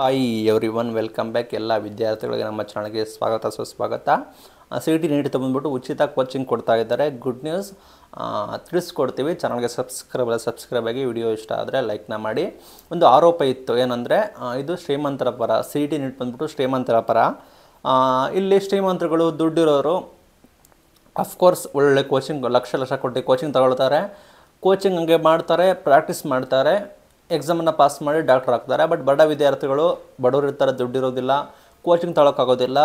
hi everyone welcome back ಎಲ್ಲ ವಿದ್ಯಾರ್ಥಿಗಳಿಗೆ ನಮ್ಮ ಚಾನಲ್ಗೆ ಸ್ವಾಗತ ಸುಸ್ವಾಗತ ಸಿ ಟಿ ನೀಟ್ ತಗೊಂಡ್ಬಿಟ್ಟು ಉಚಿತ ಕೋಚಿಂಗ್ ಕೊಡ್ತಾ ಇದ್ದಾರೆ ಗುಡ್ ನ್ಯೂಸ್ ತಿಳಿಸ್ಕೊಡ್ತೀವಿ ಚಾನಲ್ಗೆ ಸಬ್ಸ್ಕ್ರೈಬ್ ಸಬ್ಸ್ಕ್ರೈಬ್ ಆಗಿ ವಿಡಿಯೋ ಇಷ್ಟ ಆದರೆ ಲೈಕ್ನ ಮಾಡಿ ಒಂದು ಆರೋಪ ಇತ್ತು ಏನಂದರೆ ಇದು ಶ್ರೀಮಂತರ ಪರ ಸಿ ಟಿ ನೀಟ್ ಬಂದ್ಬಿಟ್ಟು ಶ್ರೀಮಂತರ ಪರ ಇಲ್ಲಿ ಶ್ರೀಮಂತರುಗಳು ದುಡ್ಡಿರೋರು ಅಫ್ಕೋರ್ಸ್ ಒಳ್ಳೆ ಕೋಚಿಂಗ್ ಲಕ್ಷ ಲಕ್ಷ ಕೊಟ್ಟು ಕೋಚಿಂಗ್ ತಗೊಳ್ತಾರೆ ಕೋಚಿಂಗ್ ಹಂಗೆ ಮಾಡ್ತಾರೆ ಪ್ರಾಕ್ಟೀಸ್ ಮಾಡ್ತಾರೆ ಎಕ್ಸಾಮನ್ನು ಪಾಸ್ ಮಾಡಿ ಡಾಕ್ಟರ್ ಆಗ್ತಾರೆ ಬಟ್ ಬಡ ವಿದ್ಯಾರ್ಥಿಗಳು ಬಡವರು ಇರ್ತಾರೆ ದುಡ್ಡಿರೋದಿಲ್ಲ ಕೋಚಿಂಗ್ ತೊಳೋಕ್ಕಾಗೋದಿಲ್ಲ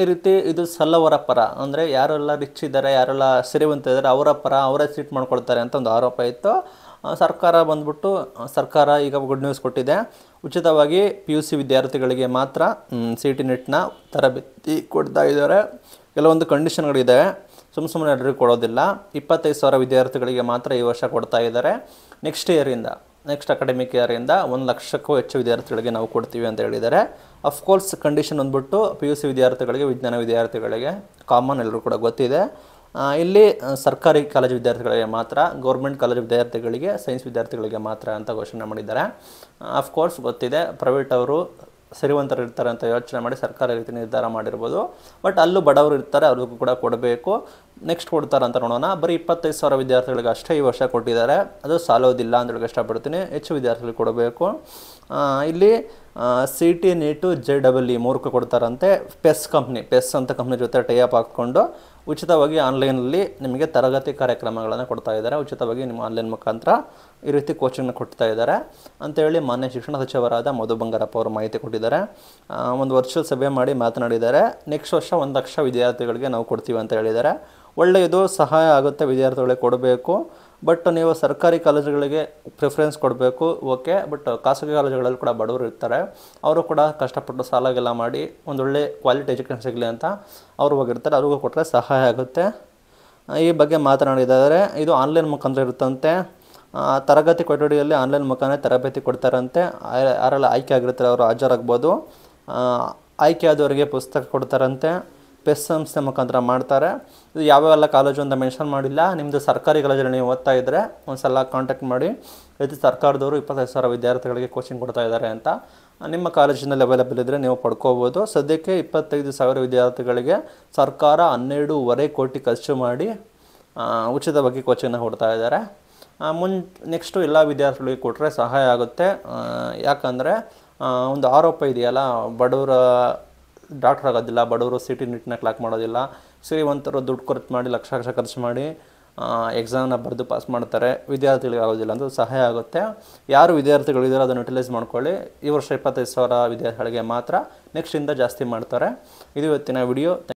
ಈ ರೀತಿ ಇದು ಸಲ್ಲವರ ಪರ ಅಂದರೆ ಯಾರೆಲ್ಲ ರಿಚ್ ಇದ್ದಾರೆ ಯಾರೆಲ್ಲ ಸಿರಿವಂತ ಇದ್ದಾರೆ ಅವರ ಪರ ಅವರೇ ಸೀಟ್ ಮಾಡ್ಕೊಳ್ತಾರೆ ಅಂತ ಒಂದು ಆರೋಪ ಇತ್ತು ಸರ್ಕಾರ ಬಂದ್ಬಿಟ್ಟು ಸರ್ಕಾರ ಈಗ ಗುಡ್ ನ್ಯೂಸ್ ಕೊಟ್ಟಿದೆ ಉಚಿತವಾಗಿ ಪಿ ಯು ಸಿ ವಿದ್ಯಾರ್ಥಿಗಳಿಗೆ ಮಾತ್ರ ಸಿ ತರಬೇತಿ ಕೊಡ್ತಾ ಇದ್ದಾರೆ ಕೆಲವೊಂದು ಕಂಡೀಷನ್ಗಳಿದ್ದಾವೆ ಸುಮ್ಮ ಸುಮ್ಮನೆ ಎಲ್ಲರಿಗೂ ಕೊಡೋದಿಲ್ಲ ಇಪ್ಪತ್ತೈದು ಸಾವಿರ ವಿದ್ಯಾರ್ಥಿಗಳಿಗೆ ಮಾತ್ರ ಈ ವರ್ಷ ಕೊಡ್ತಾ ಇದ್ದಾರೆ ನೆಕ್ಸ್ಟ್ ಇಯರಿಂದ ನೆಕ್ಸ್ಟ್ ಅಕಾಡೆಮಿಕ್ ಇಯರಿಂದ ಒಂದು ಲಕ್ಷಕ್ಕೂ ಹೆಚ್ಚು ವಿದ್ಯಾರ್ಥಿಗಳಿಗೆ ನಾವು ಕೊಡ್ತೀವಿ ಅಂತ ಹೇಳಿದ್ದಾರೆ ಅಫ್ಕೋರ್ಸ್ ಕಂಡೀಷನ್ ಅಂದ್ಬಿಟ್ಟು ಪಿ ಯು ಸಿ ವಿದ್ಯಾರ್ಥಿಗಳಿಗೆ ವಿಜ್ಞಾನ ವಿದ್ಯಾರ್ಥಿಗಳಿಗೆ ಕಾಮನ್ ಎಲ್ಲರೂ ಕೂಡ ಗೊತ್ತಿದೆ ಇಲ್ಲಿ ಸರ್ಕಾರಿ ಕಾಲೇಜು ವಿದ್ಯಾರ್ಥಿಗಳಿಗೆ ಮಾತ್ರ ಗೌರ್ಮೆಂಟ್ ಕಾಲೇಜು ವಿದ್ಯಾರ್ಥಿಗಳಿಗೆ ಸೈನ್ಸ್ ವಿದ್ಯಾರ್ಥಿಗಳಿಗೆ ಮಾತ್ರ ಅಂತ ಘೋಷಣೆ ಮಾಡಿದ್ದಾರೆ ಕೋರ್ಸ್ ಗೊತ್ತಿದೆ ಪ್ರೈವೇಟ್ ಅವರು ಸರಿವಂತರು ಇರ್ತಾರೆ ಅಂತ ಯೋಚನೆ ಮಾಡಿ ಸರ್ಕಾರ ರೀತಿ ನಿರ್ಧಾರ ಮಾಡಿರ್ಬೋದು ಬಟ್ ಅಲ್ಲೂ ಬಡವರು ಇರ್ತಾರೆ ಅವ್ರಿಗೂ ಕೂಡ ಕೊಡಬೇಕು ನೆಕ್ಸ್ಟ್ ಕೊಡ್ತಾರೆ ಅಂತ ನೋಡೋಣ ಬರೀ ಇಪ್ಪತ್ತೈದು ಸಾವಿರ ವಿದ್ಯಾರ್ಥಿಗಳಿಗೆ ಅಷ್ಟೇ ಈ ವರ್ಷ ಕೊಟ್ಟಿದ್ದಾರೆ ಅದು ಸಾಲೋದಿಲ್ಲ ಅಂತ ಹೇಳಕ್ಕೆ ಇಷ್ಟಪಡ್ತೀನಿ ಹೆಚ್ಚು ವಿದ್ಯಾರ್ಥಿಗಳಿಗೆ ಕೊಡಬೇಕು ಇಲ್ಲಿ C T NEET J double E e ಮೂರ್ಕ ಕೊಡ್ತಾರಂತೆ ಪೆಸ್ ಕಂಪ್ನಿ ಪೆಸ್ ಅಂತ ಕಂಪ್ನಿ ಜೊತೆ ಟೈಅಪ್ ಹಾಕ್ಕೊಂಡು ಉಚಿತವಾಗಿ ಆನ್ಲೈನಲ್ಲಿ ನಿಮಗೆ ತರಗತಿ ಕಾರ್ಯಕ್ರಮಗಳನ್ನು ಕೊಡ್ತಾ ಇದ್ದಾರೆ ಉಚಿತವಾಗಿ ನಿಮ್ಮ ಆನ್ಲೈನ್ ಮುಖಾಂತರ ಈ ರೀತಿ ಕೋಚಿಂಗ್ನ ಕೊಡ್ತಾ ಇದ್ದಾರೆ ಅಂತೇಳಿ ಮಾನ್ಯ ಶಿಕ್ಷಣ ಸಚಿವರಾದ ಮಧು ಬಂಗಾರಪ್ಪ ಅವರು ಮಾಹಿತಿ ಕೊಟ್ಟಿದ್ದಾರೆ ಒಂದು ವರ್ಚುವಲ್ ಸಭೆ ಮಾಡಿ ಮಾತನಾಡಿದ್ದಾರೆ ನೆಕ್ಸ್ಟ್ ವರ್ಷ ಒಂದು ಲಕ್ಷ ವಿದ್ಯಾರ್ಥಿಗಳಿಗೆ ನಾವು ಕೊಡ್ತೀವಿ ಅಂತ ಹೇಳಿದ್ದಾರೆ ಒಳ್ಳೆಯದು ಸಹಾಯ ಆಗುತ್ತೆ ವಿದ್ಯಾರ್ಥಿಗಳಿಗೆ ಕೊಡಬೇಕು ಬಟ್ ನೀವು ಸರ್ಕಾರಿ ಕಾಲೇಜುಗಳಿಗೆ ಪ್ರಿಫರೆನ್ಸ್ ಕೊಡಬೇಕು ಓಕೆ ಬಟ್ ಖಾಸಗಿ ಕಾಲೇಜುಗಳಲ್ಲಿ ಕೂಡ ಬಡವರು ಇರ್ತಾರೆ ಅವರು ಕೂಡ ಕಷ್ಟಪಟ್ಟು ಸಾಲಗೆಲ್ಲ ಮಾಡಿ ಒಂದೊಳ್ಳೆ ಕ್ವಾಲಿಟಿ ಎಜುಕೇಷನ್ ಸಿಗಲಿ ಅಂತ ಅವರು ಹೋಗಿರ್ತಾರೆ ಅವ್ರಿಗೂ ಕೊಟ್ಟರೆ ಸಹಾಯ ಆಗುತ್ತೆ ಈ ಬಗ್ಗೆ ಮಾತನಾಡಿದರೆ ಇದು ಆನ್ಲೈನ್ ಮುಖಾಂತರ ಇರುತ್ತಂತೆ ತರಗತಿ ಕೊಠಡಿಯಲ್ಲಿ ಆನ್ಲೈನ್ ಮುಖಾಂತರ ತರಬೇತಿ ಕೊಡ್ತಾರಂತೆ ಯಾರೆಲ್ಲ ಆಯ್ಕೆ ಆಗಿರ್ತಾರೆ ಅವರು ಹಾಜರಾಗ್ಬೋದು ಆಯ್ಕೆ ಆದವರಿಗೆ ಪುಸ್ತಕ ಕೊಡ್ತಾರಂತೆ ಪೆಸ್ ಸಂಸ್ಥೆ ಮುಖಾಂತರ ಮಾಡ್ತಾರೆ ಇದು ಯಾವ್ಯಾವೆಲ್ಲ ಕಾಲೇಜು ಅಂತ ಮೆನ್ಷನ್ ಮಾಡಿಲ್ಲ ನಿಮ್ಮದು ಸರ್ಕಾರಿ ಕಾಲೇಜಲ್ಲಿ ನೀವು ಓದ್ತಾ ಇದ್ದರೆ ಒಂದು ಸಲ ಕಾಂಟ್ಯಾಕ್ಟ್ ಮಾಡಿ ಇದು ಸರ್ಕಾರದವರು ಇಪ್ಪತ್ತೈದು ಸಾವಿರ ವಿದ್ಯಾರ್ಥಿಗಳಿಗೆ ಕೋಚಿಂಗ್ ಕೊಡ್ತಾ ಇದ್ದಾರೆ ಅಂತ ನಿಮ್ಮ ಕಾಲೇಜಿನಲ್ಲಿ ಅವೈಲೇಬಲ್ ಇದ್ದರೆ ನೀವು ಪಡ್ಕೋಬೋದು ಸದ್ಯಕ್ಕೆ ಇಪ್ಪತ್ತೈದು ಸಾವಿರ ವಿದ್ಯಾರ್ಥಿಗಳಿಗೆ ಸರ್ಕಾರ ಹನ್ನೆರಡೂವರೆ ಕೋಟಿ ಖರ್ಚು ಮಾಡಿ ಉಚಿತವಾಗಿ ಕೋಚಿಂಗ್ನ ಕೊಡ್ತಾ ಇದ್ದಾರೆ ಮುನ್ ನೆಕ್ಸ್ಟು ಎಲ್ಲ ವಿದ್ಯಾರ್ಥಿಗಳಿಗೆ ಕೊಟ್ಟರೆ ಸಹಾಯ ಆಗುತ್ತೆ ಯಾಕಂದರೆ ಒಂದು ಆರೋಪ ಇದೆಯಲ್ಲ ಬಡವರ ಡಾಕ್ಟ್ರ್ ಆಗೋದಿಲ್ಲ ಬಡವರು ಸಿಟಿ ನಿಟ್ಟಿನ ಕ್ಲಾಕ್ ಮಾಡೋದಿಲ್ಲ ಶ್ರೀಮಂತರು ದುಡ್ಡು ಖರ್ಚು ಮಾಡಿ ಲಕ್ಷ ಲಕ್ಷ ಖರ್ಚು ಮಾಡಿ ಎಕ್ಸಾಮ್ನ ಬರೆದು ಪಾಸ್ ಮಾಡ್ತಾರೆ ವಿದ್ಯಾರ್ಥಿಗಳಿಗೆ ಆಗೋದಿಲ್ಲ ಅಂತ ಸಹಾಯ ಆಗುತ್ತೆ ಯಾರು ಇದ್ದಾರೆ ಅದನ್ನು ಯುಟಿಲೈಸ್ ಮಾಡ್ಕೊಳ್ಳಿ ಈ ವರ್ಷ ಇಪ್ಪತ್ತೈದು ಸಾವಿರ ವಿದ್ಯಾರ್ಥಿಗಳಿಗೆ ಮಾತ್ರ ನೆಕ್ಸ್ಟಿಂದ ಜಾಸ್ತಿ ಮಾಡ್ತಾರೆ ಇದು ಇವತ್ತಿನ ವಿಡಿಯೋ